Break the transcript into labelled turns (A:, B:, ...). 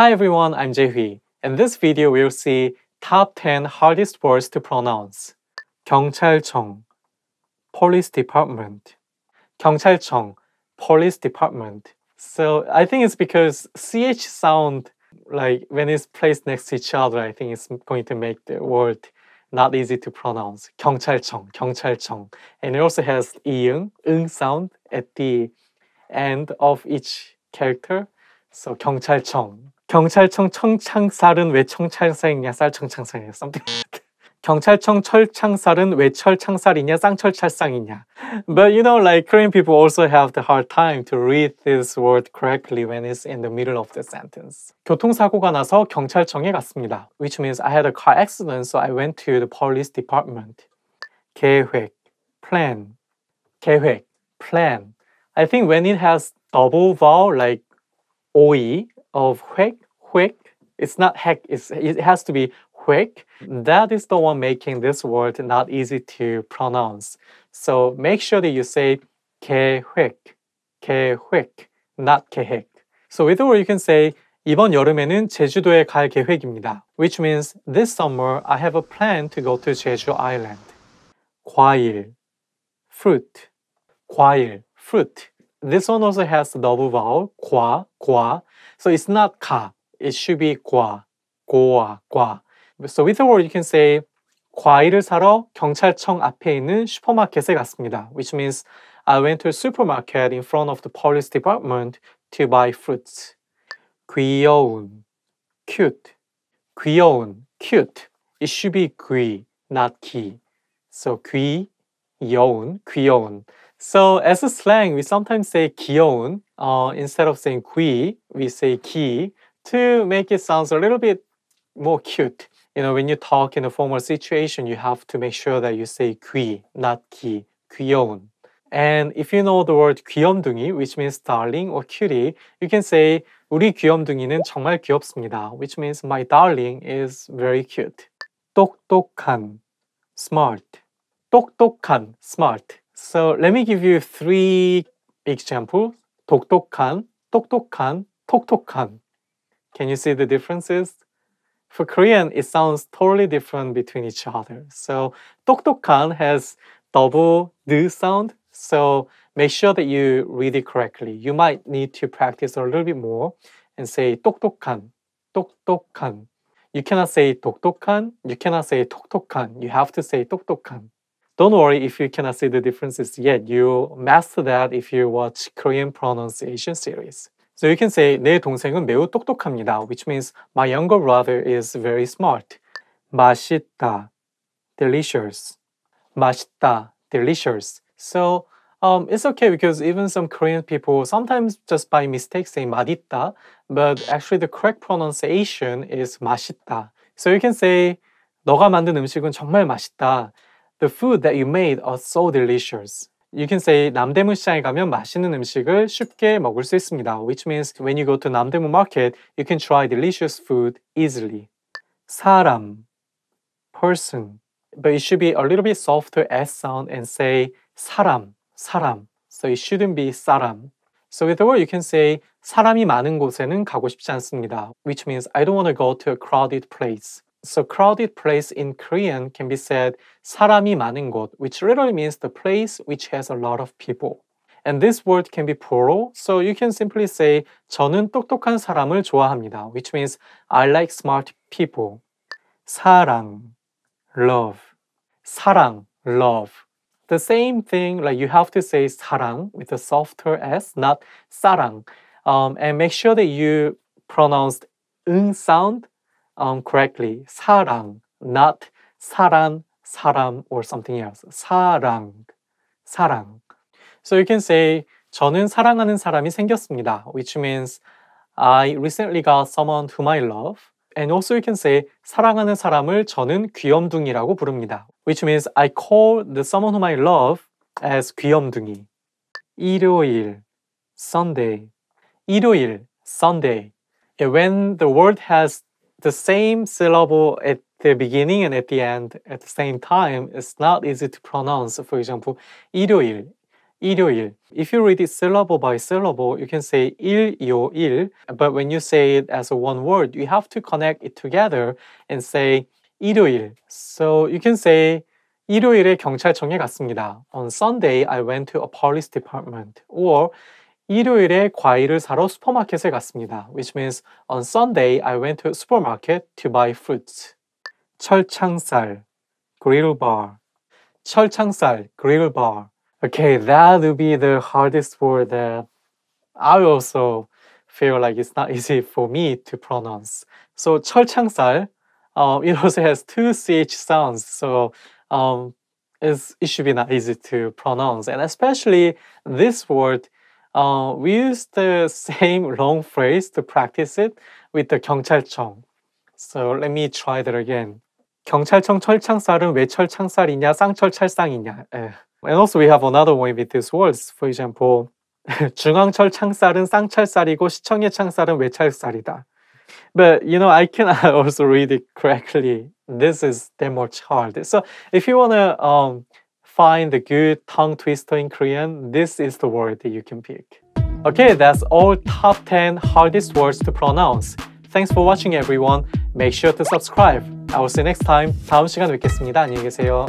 A: Hi everyone, I'm Jaehui. In this video, we'll see top 10 hardest words to pronounce. 경찰청, police department. 경찰청, police department. So I think it's because CH sound, like when it's placed next to each other, I think it's going to make the word not easy to pronounce. 경찰청, 경찰청. And it also has 이응, 응 sound at the end of each character. So 경찰청, 경찰청 청창살은 왜 청창살이냐 쌀청창살이냐 썸띵 경찰청 철창살은 왜 철창살이냐 쌍철찰상이냐 But you know like Korean people also have the hard time to read this word correctly when it's in the middle of the sentence. 교통사고가 나서 경찰청에 갔습니다. Which means I had a car accident so I went to the police department. 계획 plan 계획 plan I think when it has double vowel like OE of huek, huek, it's not heck, it has to be huek. That is the one making this word not easy to pronounce. So make sure that you say 계획, 계획, not 계획. So with way, you can say 이번 여름에는 제주도에 갈 계획입니다. Which means this summer I have a plan to go to Jeju Island. 과일, fruit, 과일, fruit. This one also has the double vowel, gua, gua. So it's not ka, it should be gua, gua, gua. So with the word you can say 과일을 사러 경찰청 앞에 있는 슈퍼마켓에 갔습니다. Which means I went to a supermarket in front of the police department to buy fruits. 귀여운, cute. 귀여운, cute. It should be 귀, not 기. So 귀여운, 귀여운. So as a slang, we sometimes say 귀여운 uh, instead of saying 귀, we say 귀 to make it sounds a little bit more cute. You know, when you talk in a formal situation, you have to make sure that you say 귀, not 귀, 귀여운. And if you know the word 귀염둥이, which means darling or cutie, you can say 우리 귀염둥이는 정말 귀엽습니다, which means my darling is very cute. 똑똑한, smart. 똑똑한, smart. So let me give you three examples. 똑똑한, 똑똑한, 똑똑한. Can you see the differences? For Korean, it sounds totally different between each other. So 똑똑한 has double d sound. So make sure that you read it correctly. You might need to practice a little bit more and say 똑똑한, 똑똑한. You cannot say 똑똑한. You cannot say 똑똑한. You have to say 똑똑한 don't worry if you cannot see the differences yet. You master that if you watch Korean pronunciation series. So you can say 내 동생은 매우 똑똑합니다, which means my younger brother is very smart. 맛있다, delicious. 맛있다, delicious. So um, it's okay because even some Korean people sometimes just by mistake say 맛있다, but actually the correct pronunciation is 맛있다. So you can say 너가 만든 음식은 정말 맛있다. The food that you made are so delicious. You can say 남대문시장에 가면 맛있는 음식을 쉽게 먹을 수 있습니다. Which means when you go to 남대문 market, you can try delicious food easily. 사람, person. But it should be a little bit softer S sound and say 사람, 사람. So it shouldn't be 사람. So with the word you can say 사람이 많은 곳에는 가고 싶지 않습니다. Which means I don't want to go to a crowded place. So crowded place in Korean can be said 사람이 많은 곳, which literally means the place which has a lot of people. And this word can be plural, so you can simply say 저는 똑똑한 사람을 좋아합니다, which means I like smart people. 사랑, love. 사랑, love. The same thing, like you have to say 사랑 with a softer S, not 사랑. Um, and make sure that you pronounce 응 sound um, correctly. 사랑, not 사람, 사람 or something else. 사랑, 사랑. So you can say 저는 사랑하는 사람이 생겼습니다. Which means I recently got someone whom I love. And also you can say 사랑하는 사람을 저는 귀염둥이라고 부릅니다. Which means I call the someone whom I love as 귀염둥이. 일요일, Sunday. 일요일, Sunday. When the word has the same syllable at the beginning and at the end at the same time is not easy to pronounce. For example, 일요일, 일요일. If you read it syllable by syllable, you can say 일요일, but when you say it as a one word, you have to connect it together and say 일요일. So you can say 일요일에 경찰청에 갔습니다. On Sunday, I went to a police department. Or 일요일에 과일을 사러 슈퍼마켓에 갔습니다. Which means on Sunday I went to supermarket to buy fruits. 철창살, grill bar. 철창살, grill bar. Okay, that would be the hardest word that I also feel like it's not easy for me to pronounce. So 철창살, um, it also has two ch sounds, so um, it should be not easy to pronounce. And especially this word uh, we use the same long phrase to practice it with the 경찰청. So let me try that again. 경찰청 철창살은 왜 철창살이냐 쌍철찰상이냐. And also we have another way with these words. For example, 중앙철 창살은 쌍철살이고 시청의 창살은 외철살이다 But you know, I can also read it correctly. This is that much hard. So if you wanna um, find the good tongue twister in Korean, this is the word that you can pick. Okay, that's all top 10 hardest words to pronounce. Thanks for watching everyone. Make sure to subscribe. I will see you next time. 다음 시간에 뵙겠습니다. 안녕히 계세요.